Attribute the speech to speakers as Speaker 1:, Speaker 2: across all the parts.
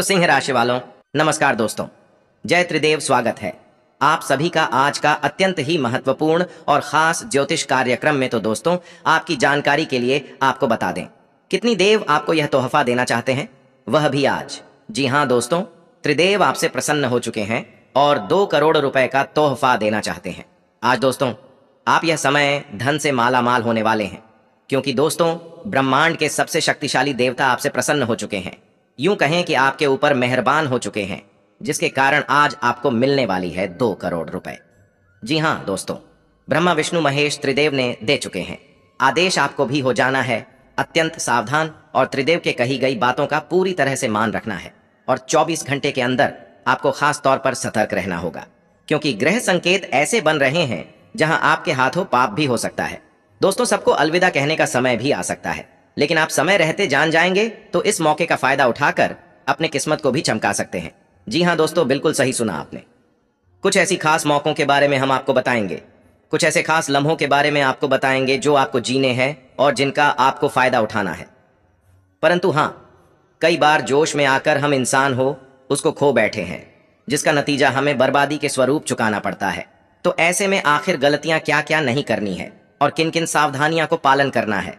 Speaker 1: तो सिंह राशि वालों नमस्कार दोस्तों जय त्रिदेव स्वागत है आप सभी का आज का अत्यंत ही महत्वपूर्ण और खास ज्योतिष कार्यक्रम में तो दोस्तों आपकी जानकारी के लिए आपको बता दें कितनी देव आपको यह तोहफा देना चाहते हैं वह भी आज जी हाँ दोस्तों त्रिदेव आपसे प्रसन्न हो चुके हैं और दो करोड़ रुपए का तोहफा देना चाहते हैं आज दोस्तों आप यह समय धन से माला माल होने वाले हैं क्योंकि दोस्तों ब्रह्मांड के सबसे शक्तिशाली देवता आपसे प्रसन्न हो चुके हैं यूं कहें कि आपके ऊपर मेहरबान हो चुके हैं जिसके कारण आज आपको मिलने वाली है दो करोड़ रुपए जी हाँ दोस्तों ब्रह्मा विष्णु महेश त्रिदेव ने दे चुके हैं आदेश आपको भी हो जाना है अत्यंत सावधान और त्रिदेव के कही गई बातों का पूरी तरह से मान रखना है और 24 घंटे के अंदर आपको खास तौर पर सतर्क रहना होगा क्योंकि ग्रह संकेत ऐसे बन रहे हैं जहां आपके हाथों पाप भी हो सकता है दोस्तों सबको अलविदा कहने का समय भी आ सकता है लेकिन आप समय रहते जान जाएंगे तो इस मौके का फायदा उठाकर अपने किस्मत को भी चमका सकते हैं जी हाँ दोस्तों बिल्कुल सही सुना आपने कुछ ऐसी खास मौकों के बारे में हम आपको बताएंगे कुछ ऐसे खास लम्हों के बारे में आपको बताएंगे जो आपको जीने हैं और जिनका आपको फायदा उठाना है परंतु हाँ कई बार जोश में आकर हम इंसान हो उसको खो बैठे हैं जिसका नतीजा हमें बर्बादी के स्वरूप चुकाना पड़ता है तो ऐसे में आखिर गलतियां क्या क्या नहीं करनी है और किन किन सावधानियां को पालन करना है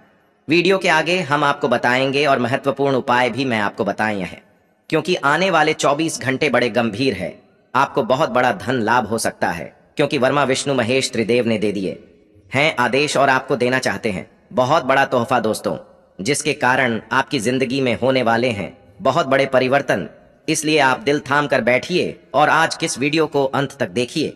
Speaker 1: वीडियो के आगे हम आपको बताएंगे और महत्वपूर्ण उपाय भी मैं आपको बताए हैं क्योंकि आने वाले 24 घंटे बड़े गंभीर है आपको बहुत बड़ा धन लाभ हो सकता है क्योंकि वर्मा विष्णु महेश त्रिदेव ने दे दिए हैं आदेश और आपको देना चाहते हैं बहुत बड़ा तोहफा दोस्तों जिसके कारण आपकी जिंदगी में होने वाले हैं बहुत बड़े परिवर्तन इसलिए आप दिल थाम कर बैठिए और आज किस वीडियो को अंत तक देखिए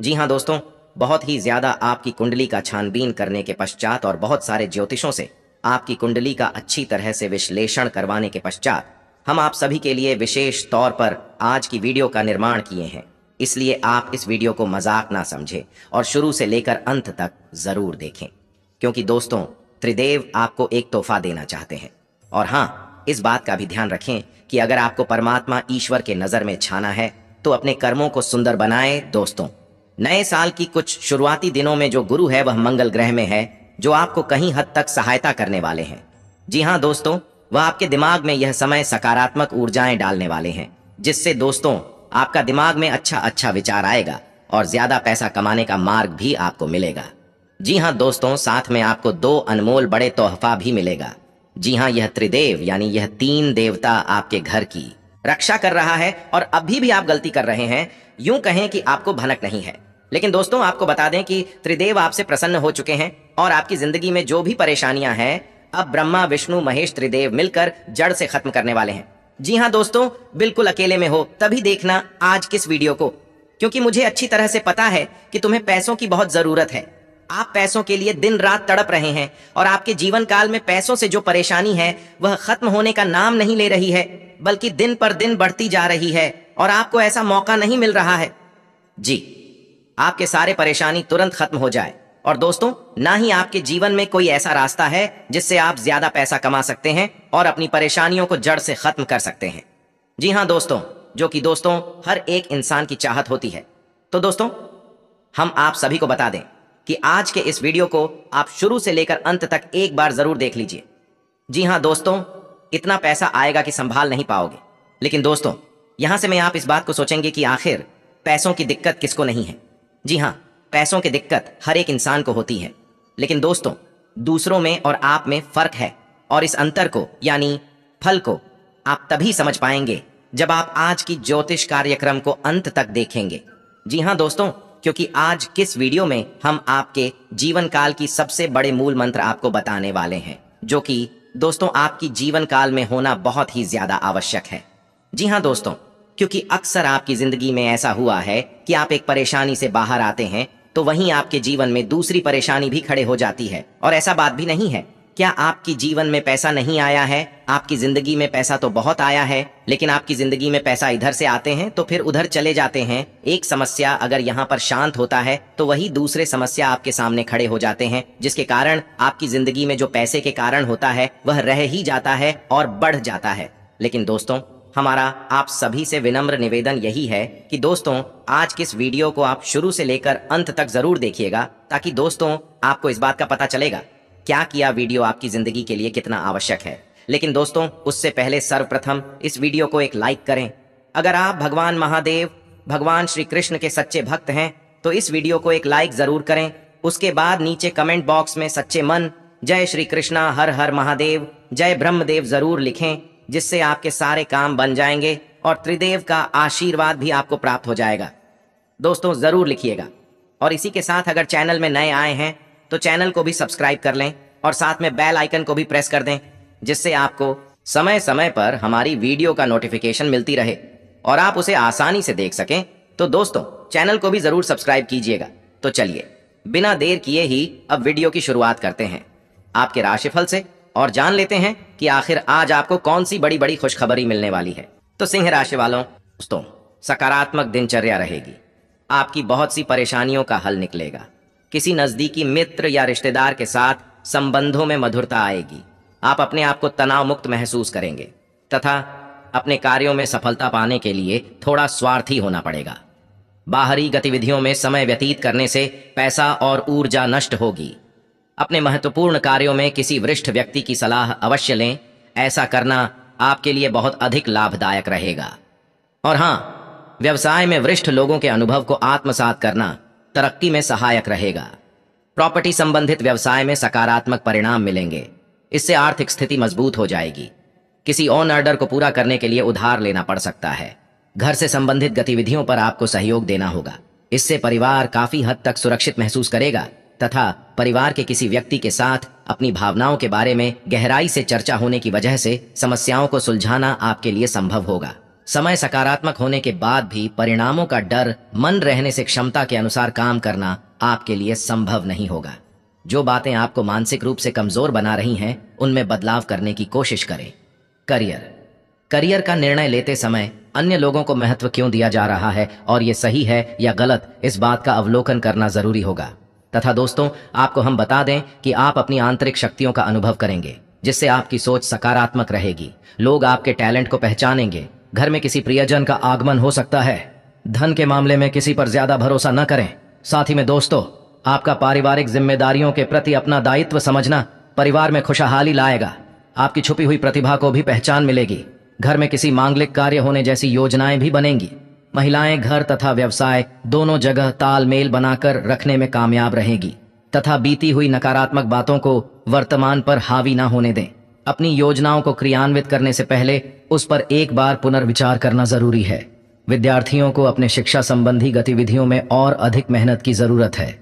Speaker 1: जी हाँ दोस्तों बहुत ही ज्यादा आपकी कुंडली का छानबीन करने के पश्चात और बहुत सारे ज्योतिषों से आपकी कुंडली का अच्छी तरह से विश्लेषण करवाने के पश्चात हम आप सभी के लिए विशेष तौर पर आज की वीडियो का निर्माण किए हैं इसलिए आप इस वीडियो को मजाक ना समझें और शुरू से लेकर अंत तक जरूर देखें क्योंकि दोस्तों त्रिदेव आपको एक तोहफा देना चाहते हैं और हाँ इस बात का भी ध्यान रखें कि अगर आपको परमात्मा ईश्वर के नजर में छाना है तो अपने कर्मों को सुंदर बनाएं दोस्तों नए साल की कुछ शुरुआती दिनों में जो गुरु है वह मंगल ग्रह में है जो आपको कहीं हद तक सहायता करने वाले हैं जी हाँ दोस्तों वह आपके दिमाग में यह समय सकारात्मक ऊर्जाएं डालने वाले हैं जिससे दोस्तों आपका दिमाग में अच्छा अच्छा विचार आएगा और ज्यादा पैसा कमाने का मार्ग भी आपको मिलेगा जी हाँ दोस्तों साथ में आपको दो अनमोल बड़े तोहफा भी मिलेगा जी हाँ यह त्रिदेव यानी यह तीन देवता आपके घर की रक्षा कर रहा है और अभी भी आप गलती कर रहे हैं यूं कहें कि आपको भनक नहीं है लेकिन दोस्तों आपको बता दें कि त्रिदेव आपसे प्रसन्न हो चुके हैं और आपकी जिंदगी में जो भी परेशानियां हैं अब ब्रह्मा विष्णु महेश त्रिदेव मिलकर जड़ से खत्म करने वाले हैं जी हाँ दोस्तों बिल्कुल अकेले में हो तभी देखना आज किस वीडियो को क्योंकि मुझे अच्छी तरह से पता है कि तुम्हें पैसों की बहुत जरूरत है आप पैसों के लिए दिन रात तड़प रहे हैं और आपके जीवन काल में पैसों से जो परेशानी है वह खत्म होने का नाम नहीं ले रही है बल्कि दिन पर दिन बढ़ती जा रही है और आपको ऐसा मौका नहीं मिल रहा है जी आपके सारे परेशानी तुरंत खत्म हो जाए और दोस्तों ना ही आपके जीवन में कोई ऐसा रास्ता है जिससे आप ज्यादा पैसा कमा सकते हैं और अपनी परेशानियों को जड़ से खत्म कर सकते हैं जी हाँ दोस्तों जो कि दोस्तों हर एक इंसान की चाहत होती है तो दोस्तों हम आप सभी को बता दें कि आज के इस वीडियो को आप शुरू से लेकर अंत तक एक बार जरूर देख लीजिए जी हाँ दोस्तों इतना पैसा आएगा कि संभाल नहीं पाओगे लेकिन दोस्तों यहां से मैं आप इस बात को सोचेंगे कि आखिर पैसों की दिक्कत किसको नहीं है जी हाँ पैसों की दिक्कत हर एक इंसान को होती है लेकिन दोस्तों दूसरों में और आप में फर्क है और इस अंतर को यानी फल को आप तभी समझ पाएंगे जब आप आज की ज्योतिष कार्यक्रम को अंत तक देखेंगे जी हाँ दोस्तों क्योंकि आज किस वीडियो में हम आपके जीवन काल की सबसे बड़े मूल मंत्र आपको बताने वाले हैं जो कि दोस्तों आपकी जीवन काल में होना बहुत ही ज्यादा आवश्यक है जी हाँ दोस्तों क्योंकि अक्सर आपकी जिंदगी में ऐसा हुआ है कि आप एक परेशानी से बाहर आते हैं तो वहीं आपके जीवन में दूसरी परेशानी भी खड़े हो जाती है और ऐसा बात भी नहीं है क्या आपकी जीवन में पैसा नहीं आया है आपकी जिंदगी में पैसा तो बहुत आया है लेकिन आपकी जिंदगी में पैसा इधर से आते हैं तो फिर उधर चले जाते हैं एक समस्या अगर यहाँ पर शांत होता है तो वही दूसरे समस्या आपके सामने खड़े हो जाते हैं जिसके कारण आपकी जिंदगी में जो पैसे के कारण होता है वह रह ही जाता है और बढ़ जाता है लेकिन दोस्तों हमारा आप सभी से विनम्र निवेदन यही है कि दोस्तों आज किस वीडियो को आप शुरू से लेकर अंत तक जरूर देखिएगा ताकि दोस्तों आपको इस बात का पता चलेगा क्या किया वीडियो आपकी जिंदगी के लिए कितना आवश्यक है लेकिन दोस्तों उससे पहले सर्वप्रथम इस वीडियो को एक लाइक करें अगर आप भगवान महादेव भगवान श्री कृष्ण के सच्चे भक्त हैं तो इस वीडियो को एक लाइक जरूर करें उसके बाद नीचे कमेंट बॉक्स में सच्चे मन जय श्री कृष्णा हर हर महादेव जय ब्रह्मदेव जरूर लिखें जिससे आपके सारे काम बन जाएंगे और त्रिदेव का आशीर्वाद भी आपको प्राप्त हो जाएगा दोस्तों ज़रूर लिखिएगा और इसी के साथ अगर चैनल में नए आए हैं तो चैनल को भी सब्सक्राइब कर लें और साथ में बेल आइकन को भी प्रेस कर दें जिससे आपको समय समय पर हमारी वीडियो का नोटिफिकेशन मिलती रहे और आप उसे आसानी से देख सकें तो दोस्तों चैनल को भी ज़रूर सब्सक्राइब कीजिएगा तो चलिए बिना देर किए ही अब वीडियो की शुरुआत करते हैं आपके राशिफल से और जान लेते हैं कि आखिर आज आपको कौन सी बड़ी बड़ी खुशखबरी मिलने वाली है तो सिंह राशि वालों दोस्तों सकारात्मक दिनचर्या रहेगी आपकी बहुत सी परेशानियों का हल निकलेगा किसी नज़दीकी मित्र या रिश्तेदार के साथ संबंधों में मधुरता आएगी आप अपने आप को तनाव मुक्त महसूस करेंगे तथा अपने कार्यों में सफलता पाने के लिए थोड़ा स्वार्थी होना पड़ेगा बाहरी गतिविधियों में समय व्यतीत करने से पैसा और ऊर्जा नष्ट होगी अपने महत्वपूर्ण कार्यों में किसी वरिष्ठ व्यक्ति की सलाह अवश्य लें ऐसा करना आपके लिए बहुत अधिक लाभदायक रहेगा और हां व्यवसाय में वरिष्ठ लोगों के अनुभव को आत्मसात करना तरक्की में सहायक रहेगा प्रॉपर्टी संबंधित व्यवसाय में सकारात्मक परिणाम मिलेंगे इससे आर्थिक स्थिति मजबूत हो जाएगी किसी ऑन ऑर्डर को पूरा करने के लिए उधार लेना पड़ सकता है घर से संबंधित गतिविधियों पर आपको सहयोग देना होगा इससे परिवार काफी हद तक सुरक्षित महसूस करेगा तथा परिवार के किसी व्यक्ति के साथ अपनी भावनाओं के बारे में गहराई से चर्चा होने की वजह से समस्याओं को सुलझाना आपके लिए संभव होगा समय सकारात्मक होने के बाद भी परिणामों का डर मन रहने से क्षमता के अनुसार काम करना आपके लिए संभव नहीं होगा जो बातें आपको मानसिक रूप से कमजोर बना रही हैं उनमें बदलाव करने की कोशिश करें करियर करियर का निर्णय लेते समय अन्य लोगों को महत्व क्यों दिया जा रहा है और ये सही है या गलत इस बात का अवलोकन करना जरूरी होगा तथा दोस्तों आपको हम बता दें कि आप अपनी आंतरिक शक्तियों का अनुभव करेंगे जिससे आपकी सोच सकारात्मक रहेगी लोग आपके टैलेंट को पहचानेंगे घर में किसी प्रियजन का आगमन हो सकता है धन के मामले में किसी पर ज्यादा भरोसा न करें साथ ही में दोस्तों आपका पारिवारिक जिम्मेदारियों के प्रति अपना दायित्व समझना परिवार में खुशहाली लाएगा आपकी छुपी हुई प्रतिभा को भी पहचान मिलेगी घर में किसी मांगलिक कार्य होने जैसी योजनाएं भी बनेंगी महिलाएं घर तथा व्यवसाय दोनों जगह तालमेल बनाकर रखने में कामयाब रहेगी तथा बीती हुई नकारात्मक बातों को वर्तमान पर हावी ना होने दें अपनी योजनाओं को क्रियान्वित करने से पहले उस पर एक बार पुनर्विचार करना जरूरी है विद्यार्थियों को अपने शिक्षा संबंधी गतिविधियों में और अधिक मेहनत की जरूरत है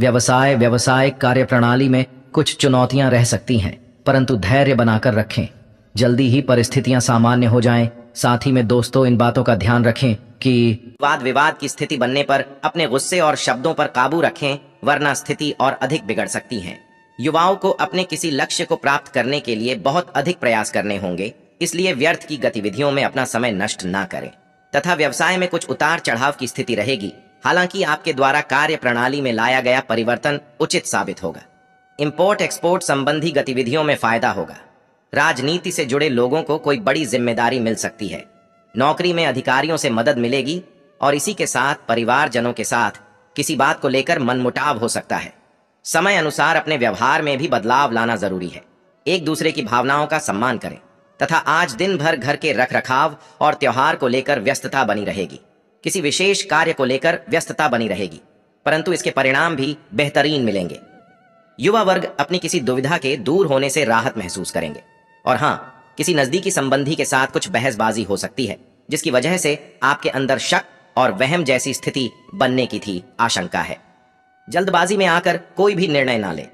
Speaker 1: व्यवसाय व्यवसायिक कार्यप्रणाली में कुछ चुनौतियां रह सकती हैं परंतु धैर्य बनाकर रखें जल्दी ही परिस्थितियां सामान्य हो जाएं साथ ही में दोस्तों इन बातों का ध्यान रखें कि वाद विवाद की स्थिति बनने पर अपने गुस्से और शब्दों पर काबू रखें वरना स्थिति और अधिक बिगड़ सकती है युवाओं को अपने किसी लक्ष्य को प्राप्त करने के लिए बहुत अधिक प्रयास करने होंगे इसलिए व्यर्थ की गतिविधियों में अपना समय नष्ट न करें तथा व्यवसाय में कुछ उतार चढ़ाव की स्थिति रहेगी हालांकि आपके द्वारा कार्य प्रणाली में लाया गया परिवर्तन उचित साबित होगा इम्पोर्ट एक्सपोर्ट संबंधी गतिविधियों में फायदा होगा राजनीति से जुड़े लोगों को कोई बड़ी जिम्मेदारी मिल सकती है नौकरी में अधिकारियों से मदद मिलेगी और इसी के साथ परिवारजनों के साथ किसी बात को लेकर मनमुटाव हो सकता है समय अनुसार अपने व्यवहार में भी बदलाव लाना जरूरी है एक दूसरे की भावनाओं का सम्मान करें तथा आज दिन भर घर के रख रखाव और त्योहार को लेकर व्यस्तता बनी रहेगी किसी विशेष कार्य को लेकर व्यस्तता बनी रहेगी परंतु इसके परिणाम भी बेहतरीन मिलेंगे युवा वर्ग अपनी किसी दुविधा के दूर होने से राहत महसूस करेंगे और हाँ किसी नजदीकी संबंधी के साथ कुछ बहसबाजी हो सकती है जिसकी वजह से आपके अंदर शक और वहम जैसी स्थिति बनने की थी आशंका है जल्दबाजी में आकर कोई भी निर्णय ना ले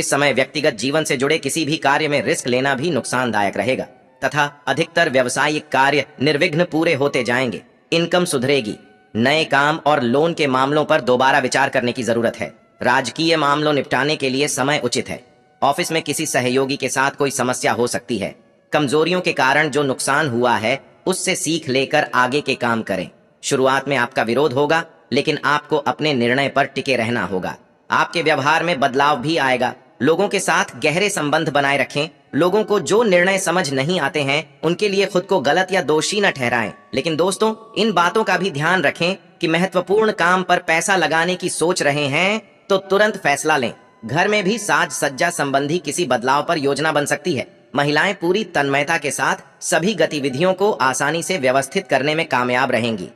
Speaker 1: इस समय व्यक्तिगत जीवन से जुड़े किसी भी कार्य में रिस्क लेना भी नुकसानदायक रहेगा तथा अधिकतर व्यवसायिक कार्य निर्विघ्न पूरे होते जाएंगे इनकम सुधरेगी नए काम और लोन के मामलों पर दोबारा विचार करने की जरूरत है राजकीय मामलों निपटाने के लिए समय उचित है ऑफिस में किसी सहयोगी के साथ कोई समस्या हो सकती है कमजोरियों के कारण जो नुकसान हुआ है उससे सीख लेकर आगे के काम करें शुरुआत में आपका विरोध होगा लेकिन आपको अपने निर्णय पर टिके रहना होगा आपके व्यवहार में बदलाव भी आएगा लोगों के साथ गहरे संबंध बनाए रखें लोगों को जो निर्णय समझ नहीं आते हैं उनके लिए खुद को गलत या दोषी न ठहराएं लेकिन दोस्तों इन बातों का भी ध्यान रखें कि महत्वपूर्ण काम पर पैसा लगाने की सोच रहे हैं तो तुरंत फैसला लें घर में भी साज सज्जा संबंधी किसी बदलाव पर योजना बन सकती है महिलाएं पूरी तन्मयता के साथ सभी गतिविधियों को आसानी से व्यवस्थित करने में कामयाब रहेंगी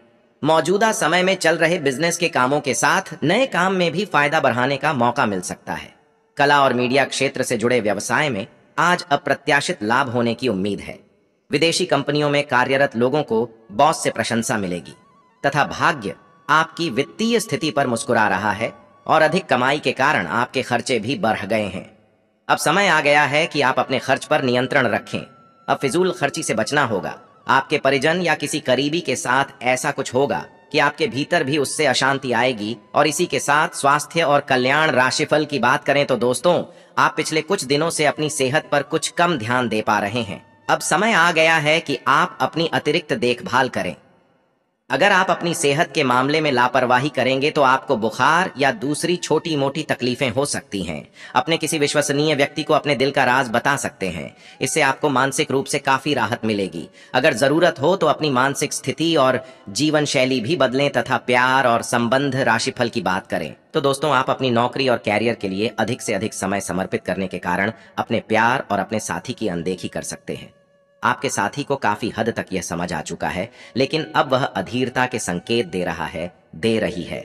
Speaker 1: मौजूदा समय में चल रहे बिजनेस के कामों के साथ नए काम में भी फायदा बढ़ाने का मौका मिल सकता है कला और मीडिया क्षेत्र से जुड़े व्यवसाय में आज अप्रत्याशित लाभ होने की उम्मीद है विदेशी कंपनियों में कार्यरत लोगों को बॉस से प्रशंसा मिलेगी तथा भाग्य आपकी वित्तीय स्थिति पर मुस्कुरा रहा है और अधिक कमाई के कारण आपके खर्चे भी बढ़ गए हैं अब समय आ गया है कि आप अपने खर्च पर नियंत्रण रखें अब फिजूल खर्ची से बचना होगा आपके परिजन या किसी करीबी के साथ ऐसा कुछ होगा कि आपके भीतर भी उससे अशांति आएगी और इसी के साथ स्वास्थ्य और कल्याण राशिफल की बात करें तो दोस्तों आप पिछले कुछ दिनों से अपनी सेहत पर कुछ कम ध्यान दे पा रहे हैं अब समय आ गया है कि आप अपनी अतिरिक्त देखभाल करें अगर आप अपनी सेहत के मामले में लापरवाही करेंगे तो आपको बुखार या दूसरी छोटी मोटी तकलीफें हो सकती हैं अपने किसी विश्वसनीय व्यक्ति को अपने दिल का राज बता सकते हैं इससे आपको मानसिक रूप से काफी राहत मिलेगी अगर जरूरत हो तो अपनी मानसिक स्थिति और जीवन शैली भी बदलें तथा प्यार और संबंध राशिफल की बात करें तो दोस्तों आप अपनी नौकरी और कैरियर के लिए अधिक से अधिक समय समर्पित करने के कारण अपने प्यार और अपने साथी की अनदेखी कर सकते हैं आपके साथी को काफी हद तक यह समझ आ चुका है लेकिन अब वह अधीरता के संकेत दे रहा है दे रही है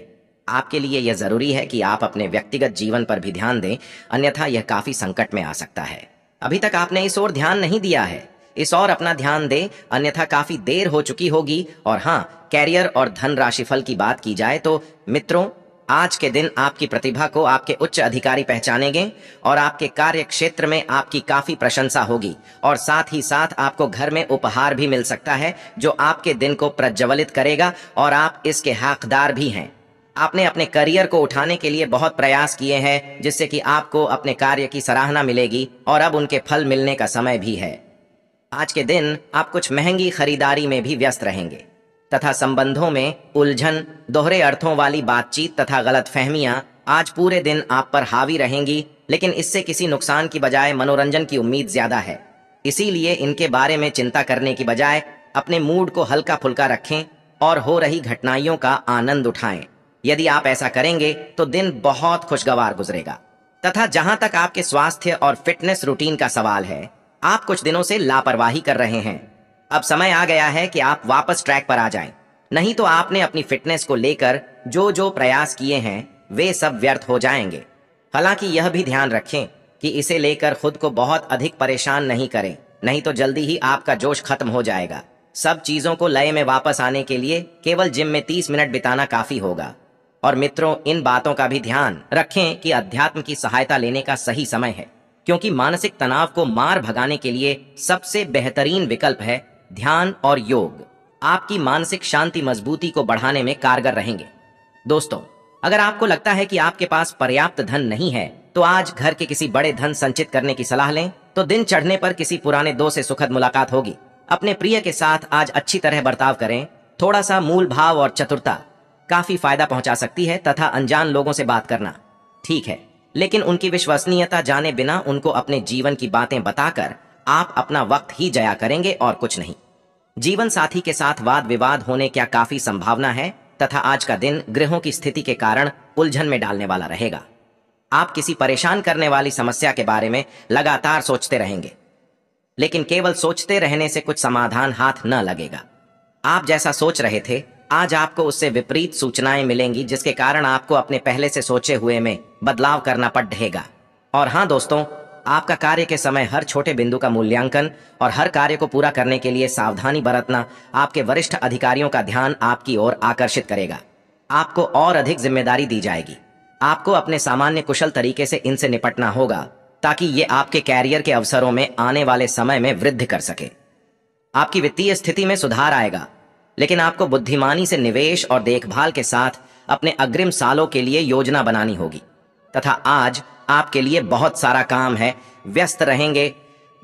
Speaker 1: आपके लिए यह जरूरी है कि आप अपने व्यक्तिगत जीवन पर भी ध्यान दें अन्यथा यह काफी संकट में आ सकता है अभी तक आपने इस ओर ध्यान नहीं दिया है इस और अपना ध्यान दे अन्यथा काफी देर हो चुकी होगी और हाँ कैरियर और धन राशिफल की बात की जाए तो मित्रों आज के दिन आपकी प्रतिभा को आपके उच्च अधिकारी पहचानेंगे और आपके कार्य क्षेत्र में आपकी काफी प्रशंसा होगी और साथ ही साथ आपको घर में उपहार भी मिल सकता है जो आपके दिन को प्रज्वलित करेगा और आप इसके हकदार भी हैं आपने अपने करियर को उठाने के लिए बहुत प्रयास किए हैं जिससे कि आपको अपने कार्य की सराहना मिलेगी और अब उनके फल मिलने का समय भी है आज के दिन आप कुछ महंगी खरीदारी में भी व्यस्त रहेंगे तथा संबंधों में उलझन दोहरे अर्थों वाली बातचीत तथा गलत फहमियां आज पूरे दिन आप पर हावी रहेंगी लेकिन इससे किसी नुकसान की बजाय मनोरंजन की उम्मीद ज्यादा है इसीलिए इनके बारे में चिंता करने की बजाय अपने मूड को हल्का फुल्का रखें और हो रही घटनाइयों का आनंद उठाएं यदि आप ऐसा करेंगे तो दिन बहुत खुशगवार गुजरेगा तथा जहां तक आपके स्वास्थ्य और फिटनेस रूटीन का सवाल है आप कुछ दिनों से लापरवाही कर रहे हैं अब समय आ गया है कि आप वापस ट्रैक पर आ जाएं। नहीं तो आपने अपनी फिटनेस को लेकर जो जो प्रयास किए हैं वे सब व्यर्थ हो जाएंगे हालांकि यह भी ध्यान रखें कि इसे लेकर खुद को बहुत अधिक परेशान नहीं करें नहीं तो जल्दी ही आपका जोश खत्म हो जाएगा सब चीजों को लय में वापस आने के लिए केवल जिम में तीस मिनट बिताना काफी होगा और मित्रों इन बातों का भी ध्यान रखें कि अध्यात्म की सहायता लेने का सही समय है क्योंकि मानसिक तनाव को मार भगाने के लिए सबसे बेहतरीन विकल्प है ध्यान और योग आपकी मानसिक शांति मजबूती को बढ़ाने में कारगर रहेंगे दोस्तों अगर आपको लगता है कि आपके पास पर्याप्त धन नहीं है तो आज घर के किसी बड़े धन संचित करने की सलाह लें तो दिन चढ़ने पर किसी पुराने दोस्त से सुखद मुलाकात होगी अपने प्रिय के साथ आज अच्छी तरह बर्ताव करें थोड़ा सा मूल भाव और चतुरता काफी फायदा पहुंचा सकती है तथा अनजान लोगों से बात करना ठीक है लेकिन उनकी विश्वसनीयता जाने बिना उनको अपने जीवन की बातें बताकर आप अपना वक्त ही जया करेंगे और कुछ नहीं जीवन साथी के साथ वाद विवाद होने क्या काफी संभावना है तथा आज का दिन ग्रहों की स्थिति के कारण उलझन में डालने वाला रहेगा आप किसी परेशान करने वाली समस्या के बारे में लगातार सोचते रहेंगे लेकिन केवल सोचते रहने से कुछ समाधान हाथ न लगेगा आप जैसा सोच रहे थे आज आपको उससे विपरीत सूचनाएं मिलेंगी जिसके कारण आपको अपने पहले से सोचे हुए में बदलाव करना पड़ेगा और हाँ दोस्तों आपका कार्य के समय हर छोटे बिंदु का मूल्यांकन और हर कार्य को पूरा करने के लिए सावधानी बरतना आपके वरिष्ठ अधिकारियों का ध्यान आपकी ओर आकर्षित करेगा आपको और अधिक जिम्मेदारी दी जाएगी आपको अपने सामान्य कुशल तरीके से इनसे निपटना होगा ताकि ये आपके कैरियर के अवसरों में आने वाले समय में वृद्धि कर सके आपकी वित्तीय स्थिति में सुधार आएगा लेकिन आपको बुद्धिमानी से निवेश और देखभाल के साथ अपने अग्रिम सालों के लिए योजना बनानी होगी तथा आज आपके लिए बहुत सारा काम है व्यस्त रहेंगे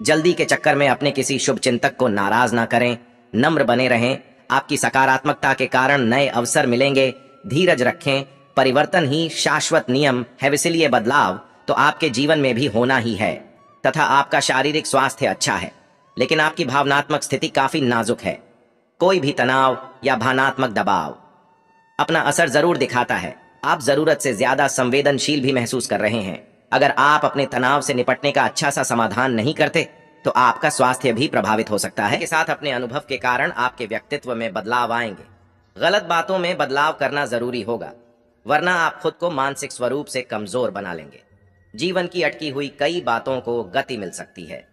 Speaker 1: जल्दी के चक्कर में अपने किसी शुभ चिंतक को नाराज ना करें नम्र बने रहें आपकी सकारात्मकता के कारण नए अवसर मिलेंगे धीरज रखें परिवर्तन ही शाश्वत नियम है इसलिए बदलाव तो आपके जीवन में भी होना ही है तथा आपका शारीरिक स्वास्थ्य अच्छा है लेकिन आपकी भावनात्मक स्थिति काफी नाजुक है कोई भी तनाव या भावनात्मक दबाव अपना असर जरूर दिखाता है आप जरूरत से ज्यादा संवेदनशील भी महसूस कर रहे हैं अगर आप अपने तनाव से निपटने का अच्छा सा समाधान नहीं करते तो आपका स्वास्थ्य भी प्रभावित हो सकता है के साथ अपने अनुभव के कारण आपके व्यक्तित्व में बदलाव आएंगे गलत बातों में बदलाव करना जरूरी होगा वरना आप खुद को मानसिक स्वरूप से कमजोर बना लेंगे जीवन की अटकी हुई कई बातों को गति मिल सकती है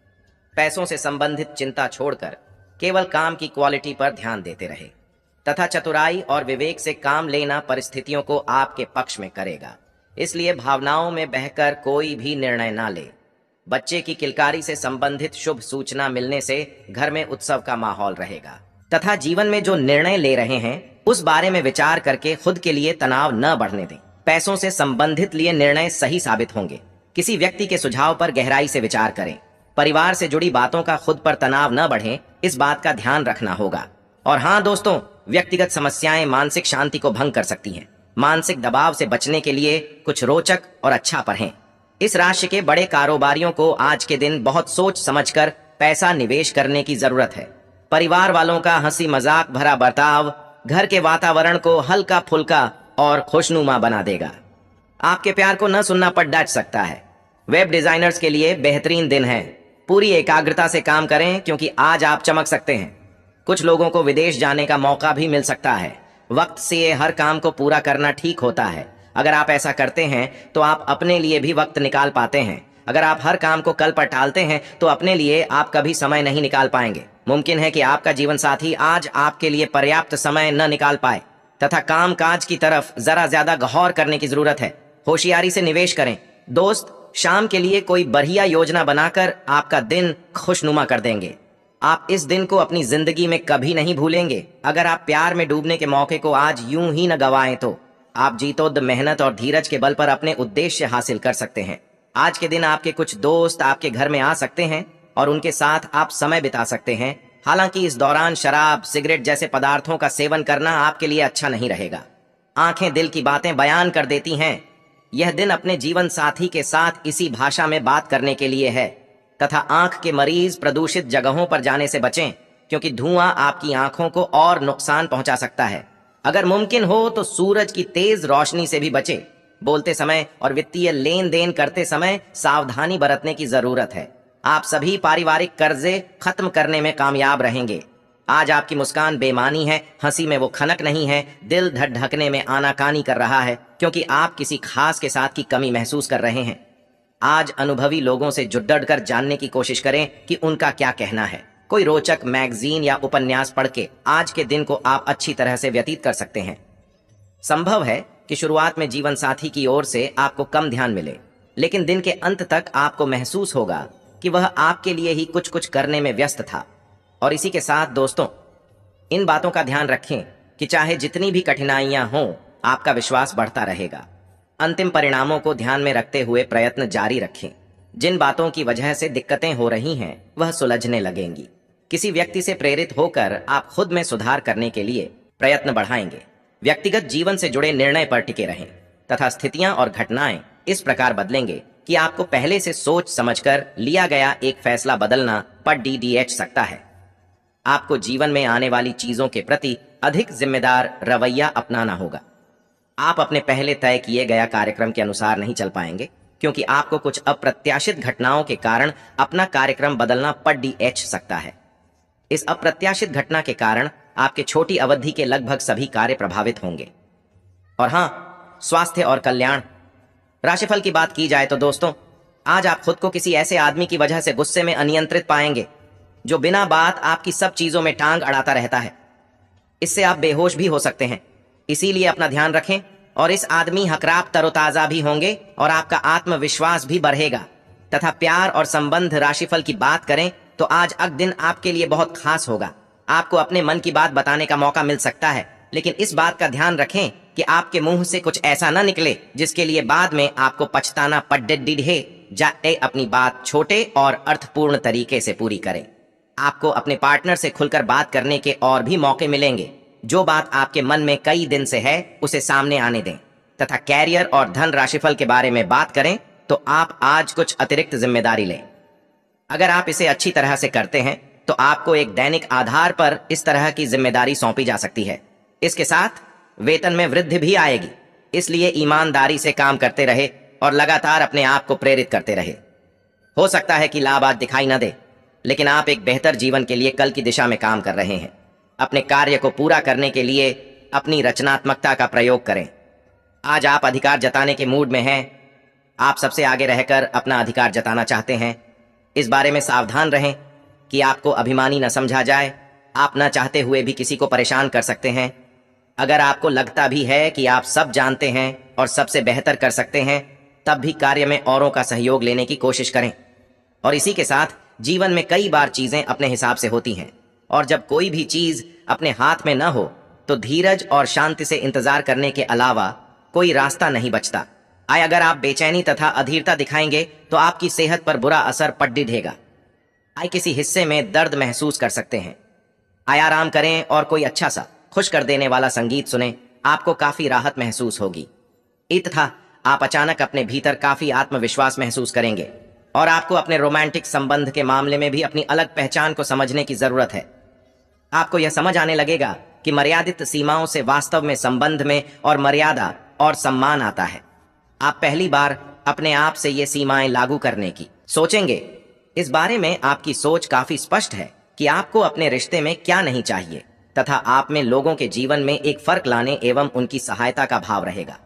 Speaker 1: पैसों से संबंधित चिंता छोड़कर केवल काम की क्वालिटी पर ध्यान देते रहे तथा चतुराई और विवेक से काम लेना परिस्थितियों को आपके पक्ष में करेगा इसलिए भावनाओं में बहकर कोई भी निर्णय ना ले बच्चे की किलकारी से संबंधित शुभ सूचना मिलने से घर में उत्सव का माहौल रहेगा तथा जीवन में जो निर्णय ले रहे हैं उस बारे में विचार करके खुद के लिए तनाव न बढ़ने दें पैसों से संबंधित लिए निर्णय सही साबित होंगे किसी व्यक्ति के सुझाव पर गहराई से विचार करें परिवार से जुड़ी बातों का खुद पर तनाव न बढ़े इस बात का ध्यान रखना होगा और हाँ दोस्तों व्यक्तिगत समस्याएं मानसिक शांति को भंग कर सकती हैं मानसिक दबाव से बचने के लिए कुछ रोचक और अच्छा पढ़ें इस राशि के बड़े कारोबारियों को आज के दिन बहुत सोच समझकर पैसा निवेश करने की जरूरत है परिवार वालों का हंसी मजाक भरा बर्ताव घर के वातावरण को हल्का फुल्का और खुशनुमा बना देगा आपके प्यार को न सुनना पर डट सकता है वेब डिजाइनर्स के लिए बेहतरीन दिन है पूरी एकाग्रता से काम करें क्योंकि आज आप चमक सकते हैं कुछ लोगों को विदेश जाने का मौका भी मिल सकता है वक्त से हर काम को पूरा करना ठीक होता है अगर आप ऐसा करते हैं तो आप अपने लिए भी वक्त निकाल पाते हैं अगर आप हर काम को कल पर टालते हैं तो अपने लिए आप कभी समय नहीं निकाल पाएंगे मुमकिन है कि आपका जीवन साथी आज आपके लिए पर्याप्त समय न निकाल पाए तथा काम काज की तरफ जरा ज्यादा गौर करने की जरूरत है होशियारी से निवेश करें दोस्त शाम के लिए कोई बढ़िया योजना बनाकर आपका दिन खुशनुमा कर देंगे आप इस दिन को अपनी जिंदगी में कभी नहीं भूलेंगे अगर आप प्यार में डूबने के मौके को आज यूं ही न गवाएं तो आप जीतोद मेहनत और धीरज के बल पर अपने उद्देश्य हासिल कर सकते हैं आज के दिन आपके कुछ दोस्त आपके घर में आ सकते हैं और उनके साथ आप समय बिता सकते हैं हालांकि इस दौरान शराब सिगरेट जैसे पदार्थों का सेवन करना आपके लिए अच्छा नहीं रहेगा आंखें दिल की बातें बयान कर देती हैं यह दिन अपने जीवन साथी के साथ इसी भाषा में बात करने के लिए है तथा आंख के मरीज प्रदूषित जगहों पर जाने से बचें क्योंकि धुआं आपकी आंखों को और नुकसान पहुंचा सकता है अगर मुमकिन हो तो सूरज की तेज रोशनी से भी बचें बोलते समय और वित्तीय लेन देन करते समय सावधानी बरतने की जरूरत है आप सभी पारिवारिक कर्जे खत्म करने में कामयाब रहेंगे आज आपकी मुस्कान बेमानी है हंसी में वो खनक नहीं है दिल धड़ धकने में आनाकानी कर रहा है क्योंकि आप किसी खास के साथ की कमी महसूस कर रहे हैं आज अनुभवी लोगों से जुड़ड़ कर जानने की कोशिश करें कि उनका क्या कहना है कोई रोचक मैगजीन या उपन्यास पढ़ के आज के दिन को आप अच्छी तरह से व्यतीत कर सकते हैं संभव है कि शुरुआत में जीवन साथी की ओर से आपको कम ध्यान मिले लेकिन दिन के अंत तक आपको महसूस होगा कि वह आपके लिए ही कुछ कुछ करने में व्यस्त था और इसी के साथ दोस्तों इन बातों का ध्यान रखें कि चाहे जितनी भी कठिनाइयां हों आपका विश्वास बढ़ता रहेगा अंतिम परिणामों को ध्यान में रखते हुए प्रयत्न जारी रखें जिन बातों की वजह से दिक्कतें हो रही हैं वह सुलझने लगेंगी किसी व्यक्ति से प्रेरित होकर आप खुद में सुधार करने के लिए प्रयत्न बढ़ाएंगे व्यक्तिगत जीवन से जुड़े निर्णय पर टिके रहें तथा स्थितियां और घटनाएं इस प्रकार बदलेंगे कि आपको पहले से सोच समझकर लिया गया एक फैसला बदलना पर डीडीएच सकता है आपको जीवन में आने वाली चीजों के प्रति अधिक जिम्मेदार रवैया अपनाना होगा आप अपने पहले तय किए गया कार्यक्रम के अनुसार नहीं चल पाएंगे क्योंकि आपको कुछ अप्रत्याशित घटनाओं के कारण अपना कार्यक्रम बदलना पड़ डी एच सकता है इस अप्रत्याशित घटना के कारण आपके छोटी अवधि के लगभग सभी कार्य प्रभावित होंगे और हां स्वास्थ्य और कल्याण राशिफल की बात की जाए तो दोस्तों आज आप खुद को किसी ऐसे आदमी की वजह से गुस्से में अनियंत्रित पाएंगे जो बिना बात आपकी सब चीजों में टांग अड़ाता रहता है इससे आप बेहोश भी हो सकते हैं इसीलिए अपना ध्यान रखें और इस आदमी हकराप तरोताजा भी होंगे और आपका आत्मविश्वास भी बढ़ेगा तथा प्यार और संबंध राशिफल की बात करें तो आज अग दिन आपके लिए बहुत खास होगा आपको अपने मन की बात बताने का मौका मिल सकता है लेकिन इस बात का ध्यान रखें कि आपके मुंह से कुछ ऐसा ना निकले जिसके लिए बाद में आपको पछताना पड्डे डिढ़े जाए अपनी बात छोटे और अर्थपूर्ण तरीके से पूरी करें आपको अपने पार्टनर से खुलकर बात करने के और भी मौके मिलेंगे जो बात आपके मन में कई दिन से है उसे सामने आने दें तथा कैरियर और धन राशिफल के बारे में बात करें तो आप आज कुछ अतिरिक्त जिम्मेदारी लें अगर आप इसे अच्छी तरह से करते हैं तो आपको एक दैनिक आधार पर इस तरह की जिम्मेदारी सौंपी जा सकती है इसके साथ वेतन में वृद्धि भी आएगी इसलिए ईमानदारी से काम करते रहे और लगातार अपने आप को प्रेरित करते रहे हो सकता है कि लाभ आज दिखाई न दे लेकिन आप एक बेहतर जीवन के लिए कल की दिशा में काम कर रहे हैं अपने कार्य को पूरा करने के लिए अपनी रचनात्मकता का प्रयोग करें आज आप अधिकार जताने के मूड में हैं आप सबसे आगे रहकर अपना अधिकार जताना चाहते हैं इस बारे में सावधान रहें कि आपको अभिमानी न समझा जाए आप न चाहते हुए भी किसी को परेशान कर सकते हैं अगर आपको लगता भी है कि आप सब जानते हैं और सबसे बेहतर कर सकते हैं तब भी कार्य में औरों का सहयोग लेने की कोशिश करें और इसी के साथ जीवन में कई बार चीज़ें अपने हिसाब से होती हैं और जब कोई भी चीज अपने हाथ में न हो तो धीरज और शांति से इंतजार करने के अलावा कोई रास्ता नहीं बचता आए अगर आप बेचैनी तथा अधीरता दिखाएंगे तो आपकी सेहत पर बुरा असर पड्डी ढेगा आए किसी हिस्से में दर्द महसूस कर सकते हैं आए आराम करें और कोई अच्छा सा खुश कर देने वाला संगीत सुने आपको काफी राहत महसूस होगी इत था आप अचानक अपने भीतर काफी आत्मविश्वास महसूस करेंगे और आपको अपने रोमांटिक संबंध के मामले में भी अपनी अलग पहचान को समझने की जरूरत है आपको यह समझ आने लगेगा कि मर्यादित सीमाओं से वास्तव में संबंध में और मर्यादा और सम्मान आता है आप पहली बार अपने आप से ये सीमाएं लागू करने की सोचेंगे इस बारे में आपकी सोच काफी स्पष्ट है कि आपको अपने रिश्ते में क्या नहीं चाहिए तथा आप में लोगों के जीवन में एक फर्क लाने एवं उनकी सहायता का भाव रहेगा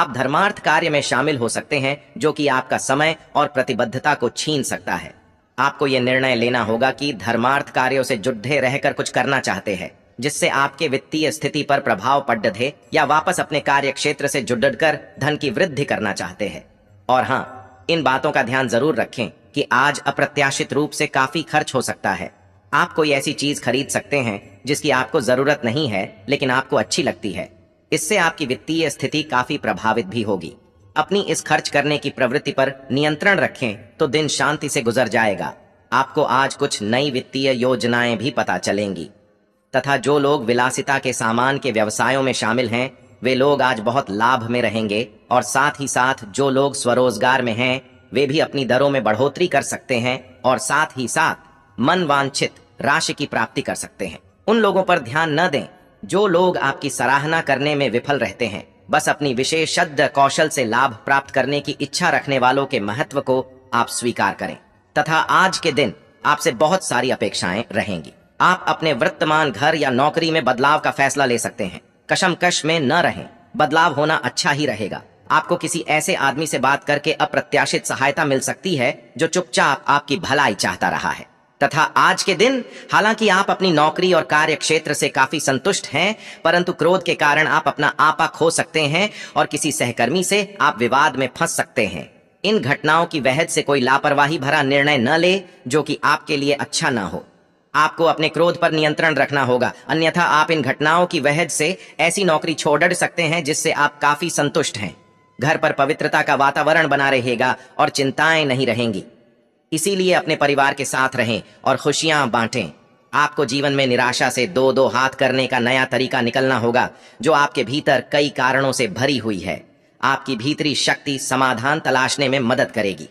Speaker 1: आप धर्मार्थ कार्य में शामिल हो सकते हैं जो कि आपका समय और प्रतिबद्धता को छीन सकता है आपको ये निर्णय लेना होगा कि धर्मार्थ कार्यों से जुड़े रहकर कुछ करना चाहते हैं जिससे आपके वित्तीय स्थिति पर प्रभाव पड़ दे या वापस अपने कार्य क्षेत्र से कर धन की वृद्धि करना चाहते हैं और हाँ इन बातों का ध्यान जरूर रखें कि आज अप्रत्याशित रूप से काफी खर्च हो सकता है आप कोई ऐसी चीज खरीद सकते हैं जिसकी आपको जरूरत नहीं है लेकिन आपको अच्छी लगती है इससे आपकी वित्तीय स्थिति काफी प्रभावित भी होगी अपनी इस खर्च करने की प्रवृत्ति पर नियंत्रण रखें तो दिन शांति से गुजर जाएगा आपको आज कुछ नई वित्तीय योजनाएं भी पता चलेंगी तथा जो लोग विलासिता के सामान के व्यवसायों में शामिल हैं वे लोग आज बहुत लाभ में रहेंगे और साथ ही साथ जो लोग स्वरोजगार में हैं वे भी अपनी दरों में बढ़ोतरी कर सकते हैं और साथ ही साथ वांछित राशि की प्राप्ति कर सकते हैं उन लोगों पर ध्यान न दें जो लोग आपकी सराहना करने में विफल रहते हैं बस अपनी शब्द कौशल से लाभ प्राप्त करने की इच्छा रखने वालों के महत्व को आप स्वीकार करें तथा आज के दिन आपसे बहुत सारी अपेक्षाएं रहेंगी आप अपने वर्तमान घर या नौकरी में बदलाव का फैसला ले सकते हैं कशम कश में न रहें बदलाव होना अच्छा ही रहेगा आपको किसी ऐसे आदमी से बात करके अप्रत्याशित सहायता मिल सकती है जो चुपचाप आपकी भलाई चाहता रहा है तथा आज के दिन हालांकि आप अपनी नौकरी और कार्य क्षेत्र से काफी संतुष्ट हैं परंतु क्रोध के कारण आप अपना आपा खो सकते हैं और किसी सहकर्मी से आप विवाद में फंस सकते हैं इन घटनाओं की वहद से कोई लापरवाही भरा निर्णय न ले जो कि आपके लिए अच्छा ना हो आपको अपने क्रोध पर नियंत्रण रखना होगा अन्यथा आप इन घटनाओं की वहद से ऐसी नौकरी छोड़ सकते हैं जिससे आप काफी संतुष्ट हैं घर पर पवित्रता का वातावरण बना रहेगा और चिंताएं नहीं रहेंगी इसीलिए अपने परिवार के साथ रहें और खुशियां बांटें आपको जीवन में निराशा से दो दो हाथ करने का नया तरीका निकलना होगा जो आपके भीतर कई कारणों से भरी हुई है आपकी भीतरी शक्ति समाधान तलाशने में मदद करेगी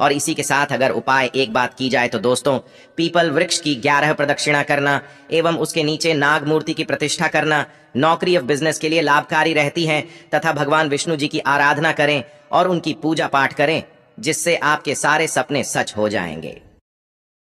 Speaker 1: और इसी के साथ अगर उपाय एक बात की जाए तो दोस्तों पीपल वृक्ष की ग्यारह प्रदक्षिणा करना एवं उसके नीचे नाग मूर्ति की प्रतिष्ठा करना नौकरी और बिजनेस के लिए लाभकारी रहती है तथा भगवान विष्णु जी की आराधना करें और उनकी पूजा पाठ करें जिससे आपके सारे सपने सच हो जाएंगे